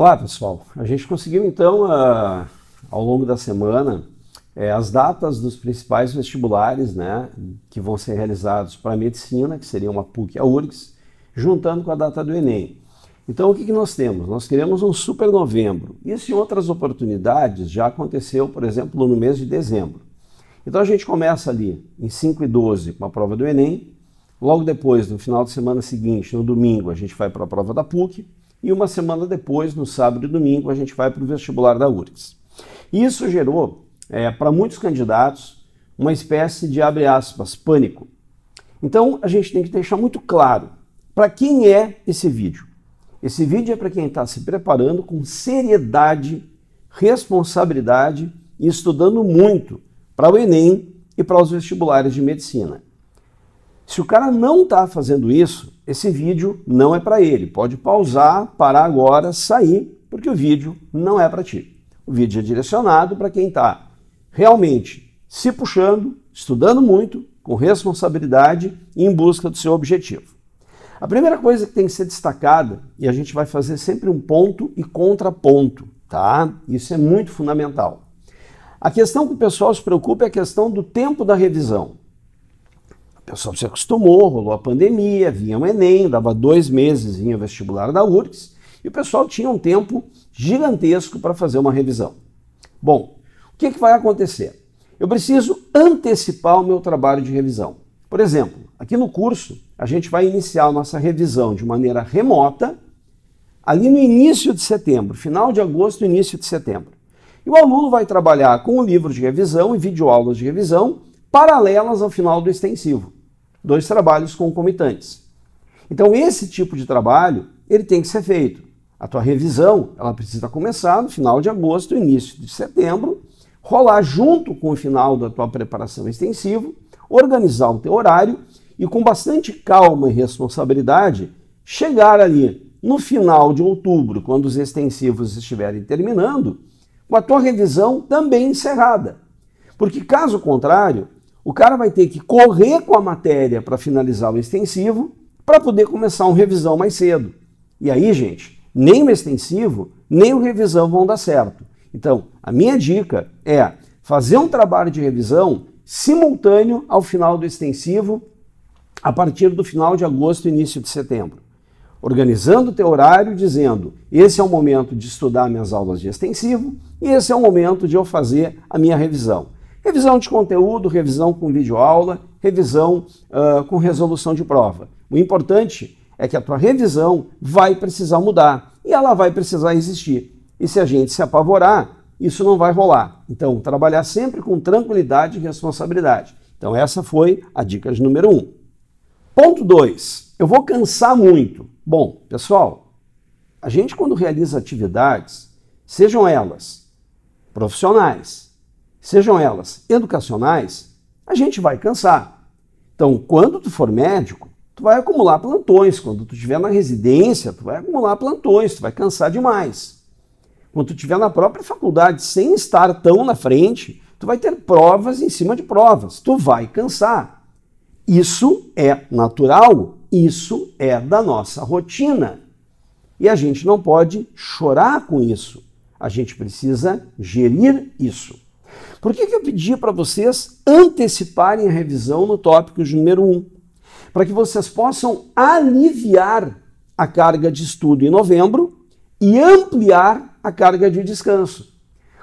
Olá pessoal, a gente conseguiu então a, ao longo da semana é, as datas dos principais vestibulares né, que vão ser realizados para a medicina, que seria uma PUC e a URGS, juntando com a data do Enem. Então o que, que nós temos? Nós queremos um super novembro. Isso em outras oportunidades já aconteceu, por exemplo, no mês de dezembro. Então a gente começa ali em 5 e 12 com a prova do Enem, logo depois, no final de semana seguinte, no domingo, a gente vai para a prova da PUC, e uma semana depois, no sábado e domingo, a gente vai para o vestibular da URGS. Isso gerou, é, para muitos candidatos, uma espécie de, abre aspas, pânico. Então, a gente tem que deixar muito claro para quem é esse vídeo. Esse vídeo é para quem está se preparando com seriedade, responsabilidade e estudando muito para o Enem e para os vestibulares de medicina. Se o cara não está fazendo isso, esse vídeo não é para ele. Pode pausar, parar agora, sair, porque o vídeo não é para ti. O vídeo é direcionado para quem está realmente se puxando, estudando muito, com responsabilidade e em busca do seu objetivo. A primeira coisa que tem que ser destacada, e a gente vai fazer sempre um ponto e contraponto, tá? Isso é muito fundamental. A questão que o pessoal se preocupa é a questão do tempo da revisão pessoal se acostumou, rolou a pandemia, vinha o Enem, dava dois meses, vinha o vestibular da URGS, e o pessoal tinha um tempo gigantesco para fazer uma revisão. Bom, o que, que vai acontecer? Eu preciso antecipar o meu trabalho de revisão. Por exemplo, aqui no curso, a gente vai iniciar a nossa revisão de maneira remota, ali no início de setembro, final de agosto, início de setembro. E o aluno vai trabalhar com o livro de revisão e videoaulas de revisão paralelas ao final do extensivo dois trabalhos concomitantes. Então esse tipo de trabalho, ele tem que ser feito. A tua revisão, ela precisa começar no final de agosto, início de setembro, rolar junto com o final da tua preparação extensiva, organizar o teu horário e com bastante calma e responsabilidade chegar ali no final de outubro, quando os extensivos estiverem terminando, com a tua revisão também encerrada. Porque caso contrário, o cara vai ter que correr com a matéria para finalizar o extensivo para poder começar uma revisão mais cedo. E aí, gente, nem o extensivo, nem o revisão vão dar certo. Então, a minha dica é fazer um trabalho de revisão simultâneo ao final do extensivo a partir do final de agosto início de setembro. Organizando o teu horário, dizendo: esse é o momento de estudar minhas aulas de extensivo e esse é o momento de eu fazer a minha revisão. Revisão de conteúdo, revisão com videoaula, revisão uh, com resolução de prova. O importante é que a tua revisão vai precisar mudar e ela vai precisar existir. E se a gente se apavorar, isso não vai rolar. Então, trabalhar sempre com tranquilidade e responsabilidade. Então, essa foi a dica de número 1. Um. Ponto 2. Eu vou cansar muito. Bom, pessoal, a gente quando realiza atividades, sejam elas profissionais, sejam elas educacionais, a gente vai cansar. Então, quando tu for médico, tu vai acumular plantões. Quando tu estiver na residência, tu vai acumular plantões, tu vai cansar demais. Quando tu estiver na própria faculdade, sem estar tão na frente, tu vai ter provas em cima de provas, tu vai cansar. Isso é natural, isso é da nossa rotina. E a gente não pode chorar com isso. A gente precisa gerir isso. Por que, que eu pedi para vocês anteciparem a revisão no tópico de número 1? Para que vocês possam aliviar a carga de estudo em novembro e ampliar a carga de descanso.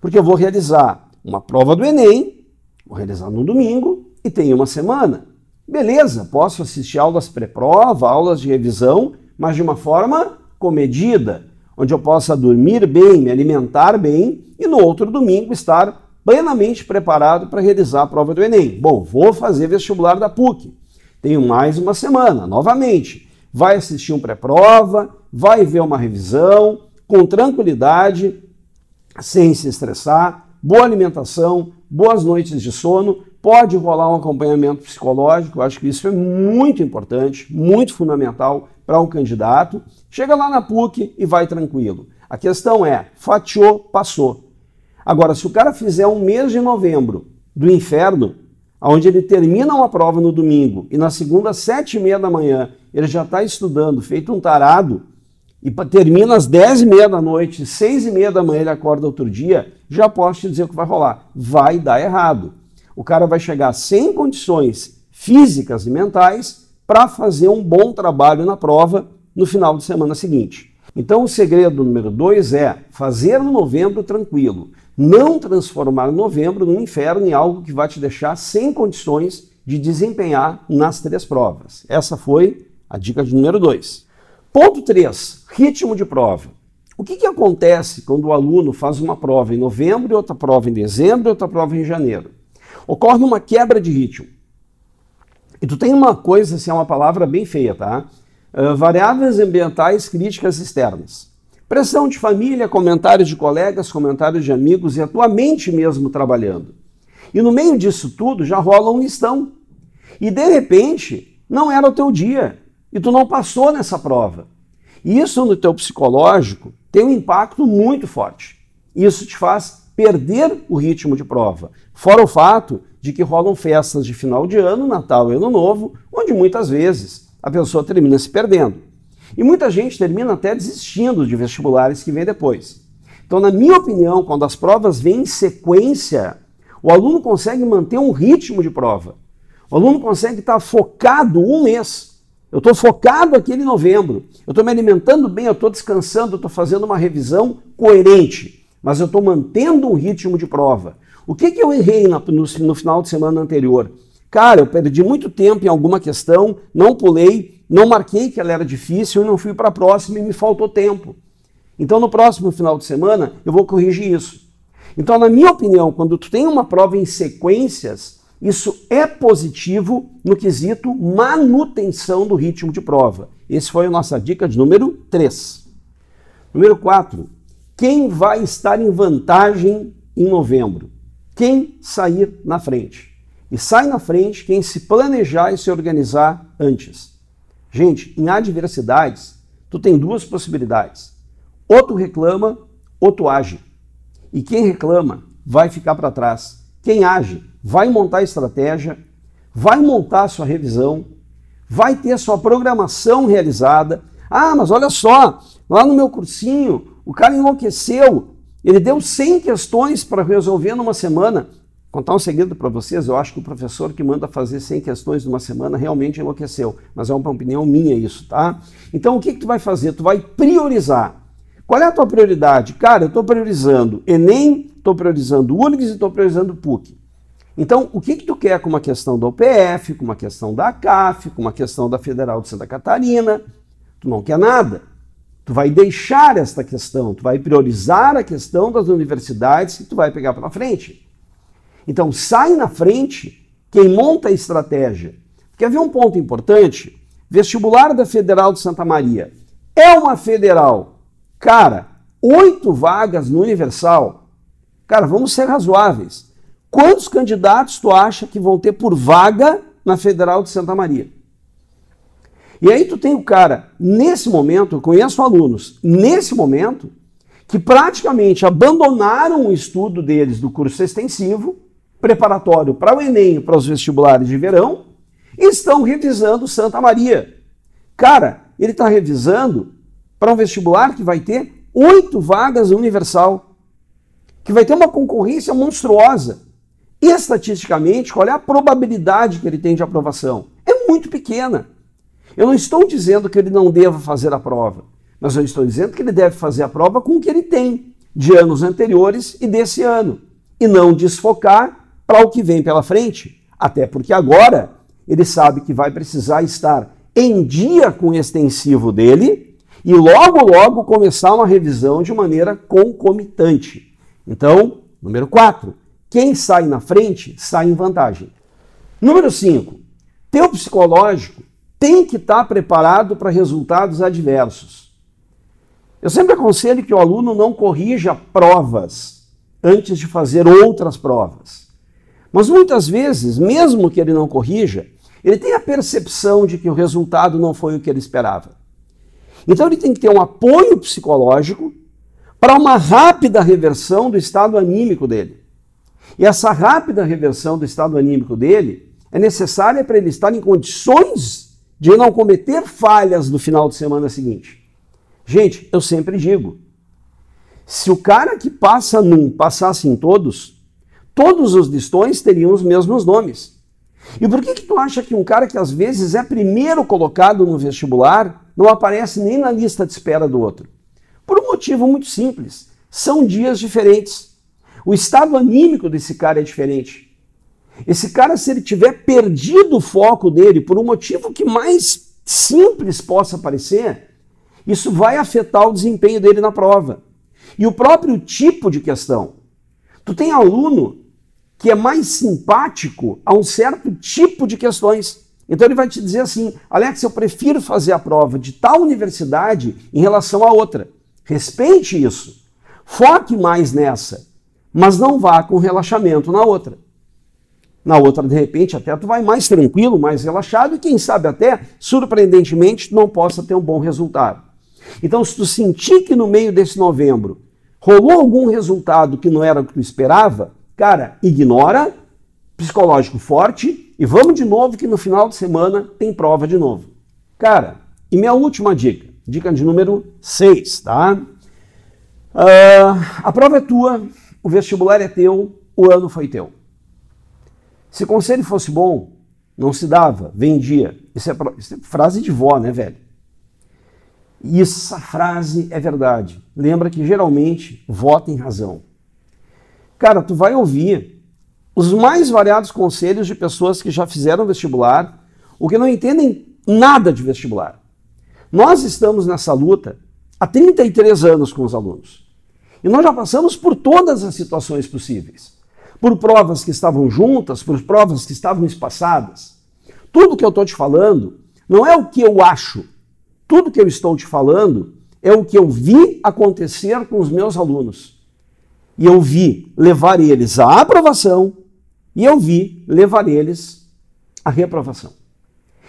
Porque eu vou realizar uma prova do Enem, vou realizar no domingo e tenho uma semana. Beleza, posso assistir aulas pré-prova, aulas de revisão, mas de uma forma comedida, onde eu possa dormir bem, me alimentar bem e no outro domingo estar plenamente preparado para realizar a prova do Enem. Bom, vou fazer vestibular da PUC. Tenho mais uma semana, novamente. Vai assistir um pré-prova, vai ver uma revisão, com tranquilidade, sem se estressar, boa alimentação, boas noites de sono, pode rolar um acompanhamento psicológico, eu acho que isso é muito importante, muito fundamental para um candidato. Chega lá na PUC e vai tranquilo. A questão é, fatiou, passou. Agora, se o cara fizer um mês de novembro do inferno, onde ele termina uma prova no domingo e na segunda, sete e meia da manhã, ele já está estudando, feito um tarado, e termina às dez e meia da noite, seis e meia da manhã ele acorda outro dia, já posso te dizer o que vai rolar. Vai dar errado. O cara vai chegar sem condições físicas e mentais para fazer um bom trabalho na prova no final de semana seguinte. Então, o segredo número dois é fazer o novembro tranquilo. Não transformar novembro no inferno em algo que vai te deixar sem condições de desempenhar nas três provas. Essa foi a dica de número dois. Ponto três: ritmo de prova. O que, que acontece quando o aluno faz uma prova em novembro, outra prova em dezembro e outra prova em janeiro? Ocorre uma quebra de ritmo. E tu tem uma coisa, assim, é uma palavra bem feia, tá? Ah, variáveis ambientais críticas externas. Pressão de família, comentários de colegas, comentários de amigos e a tua mente mesmo trabalhando. E no meio disso tudo já rola um listão. E de repente não era o teu dia e tu não passou nessa prova. E isso no teu psicológico tem um impacto muito forte. Isso te faz perder o ritmo de prova. Fora o fato de que rolam festas de final de ano, Natal e Ano Novo, onde muitas vezes a pessoa termina se perdendo. E muita gente termina até desistindo de vestibulares que vem depois. Então, na minha opinião, quando as provas vêm em sequência, o aluno consegue manter um ritmo de prova. O aluno consegue estar focado um mês. Eu estou focado aquele novembro. Eu estou me alimentando bem, eu estou descansando, eu estou fazendo uma revisão coerente. Mas eu estou mantendo um ritmo de prova. O que, que eu errei no, no final de semana anterior? Cara, eu perdi muito tempo em alguma questão, não pulei, não marquei que ela era difícil e não fui para a próxima e me faltou tempo. Então, no próximo final de semana, eu vou corrigir isso. Então, na minha opinião, quando tu tem uma prova em sequências, isso é positivo no quesito manutenção do ritmo de prova. Esse foi a nossa dica de número 3. Número 4. Quem vai estar em vantagem em novembro? Quem sair na frente? E sai na frente quem se planejar e se organizar antes. Gente, em adversidades, tu tem duas possibilidades. Ou tu reclama, ou tu age. E quem reclama vai ficar para trás. Quem age vai montar a estratégia, vai montar a sua revisão, vai ter a sua programação realizada. Ah, mas olha só, lá no meu cursinho, o cara enlouqueceu, ele deu 100 questões para resolver numa semana. Contar um segredo para vocês, eu acho que o professor que manda fazer 100 questões numa semana realmente enlouqueceu, mas é uma opinião minha isso, tá? Então o que, que tu vai fazer? Tu vai priorizar. Qual é a tua prioridade? Cara, eu estou priorizando Enem, estou priorizando URGS e estou priorizando PUC. Então, o que, que tu quer com uma questão da OPF, com uma questão da ACAF, com uma questão da Federal de Santa Catarina? Tu não quer nada. Tu vai deixar esta questão, tu vai priorizar a questão das universidades que tu vai pegar pela frente. Então, sai na frente quem monta a estratégia. Quer ver um ponto importante? Vestibular da Federal de Santa Maria. É uma federal. Cara, oito vagas no Universal. Cara, vamos ser razoáveis. Quantos candidatos tu acha que vão ter por vaga na Federal de Santa Maria? E aí tu tem o cara, nesse momento, eu conheço alunos, nesse momento, que praticamente abandonaram o estudo deles do curso extensivo preparatório para o Enem, para os vestibulares de verão, estão revisando Santa Maria. Cara, ele está revisando para um vestibular que vai ter oito vagas universal, que vai ter uma concorrência monstruosa. E, estatisticamente, qual é a probabilidade que ele tem de aprovação? É muito pequena. Eu não estou dizendo que ele não deva fazer a prova, mas eu estou dizendo que ele deve fazer a prova com o que ele tem de anos anteriores e desse ano, e não desfocar para o que vem pela frente, até porque agora ele sabe que vai precisar estar em dia com o extensivo dele e logo, logo começar uma revisão de maneira concomitante. Então, número 4, quem sai na frente sai em vantagem. Número 5, teu psicológico tem que estar tá preparado para resultados adversos. Eu sempre aconselho que o aluno não corrija provas antes de fazer outras provas. Mas muitas vezes, mesmo que ele não corrija, ele tem a percepção de que o resultado não foi o que ele esperava. Então ele tem que ter um apoio psicológico para uma rápida reversão do estado anímico dele. E essa rápida reversão do estado anímico dele é necessária para ele estar em condições de não cometer falhas no final de semana seguinte. Gente, eu sempre digo, se o cara que passa num passasse em todos, todos os listões teriam os mesmos nomes. E por que, que tu acha que um cara que às vezes é primeiro colocado no vestibular não aparece nem na lista de espera do outro? Por um motivo muito simples: são dias diferentes. O estado anímico desse cara é diferente. Esse cara, se ele tiver perdido o foco dele por um motivo que mais simples possa parecer, isso vai afetar o desempenho dele na prova. E o próprio tipo de questão. Tu tem aluno que é mais simpático a um certo tipo de questões. Então ele vai te dizer assim: Alex, eu prefiro fazer a prova de tal universidade em relação a outra. Respeite isso. Foque mais nessa, mas não vá com relaxamento na outra. Na outra, de repente, até tu vai mais tranquilo, mais relaxado e quem sabe até, surpreendentemente, não possa ter um bom resultado. Então, se tu sentir que no meio desse novembro Rolou algum resultado que não era o que tu esperava? Cara, ignora, psicológico forte e vamos de novo que no final de semana tem prova de novo. Cara, e minha última dica, dica de número 6, tá? Uh, a prova é tua, o vestibular é teu, o ano foi teu. Se o conselho fosse bom, não se dava, vendia. Isso é, isso é frase de vó, né, velho? E essa frase é verdade. Lembra que geralmente vota em razão. Cara, tu vai ouvir os mais variados conselhos de pessoas que já fizeram vestibular ou que não entendem nada de vestibular. Nós estamos nessa luta há 33 anos com os alunos. E nós já passamos por todas as situações possíveis. Por provas que estavam juntas, por provas que estavam espaçadas. Tudo que eu estou te falando não é o que eu acho, tudo que eu estou te falando é o que eu vi acontecer com os meus alunos. E eu vi levar eles à aprovação e eu vi levar eles à reprovação.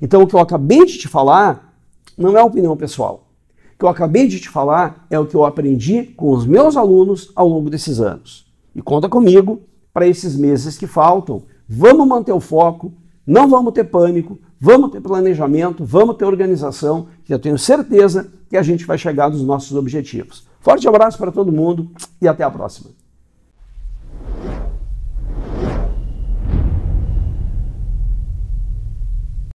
Então, o que eu acabei de te falar não é opinião pessoal. O que eu acabei de te falar é o que eu aprendi com os meus alunos ao longo desses anos. E conta comigo para esses meses que faltam. Vamos manter o foco, não vamos ter pânico, vamos ter planejamento, vamos ter organização, que eu tenho certeza que a gente vai chegar nos nossos objetivos. Forte abraço para todo mundo e até a próxima.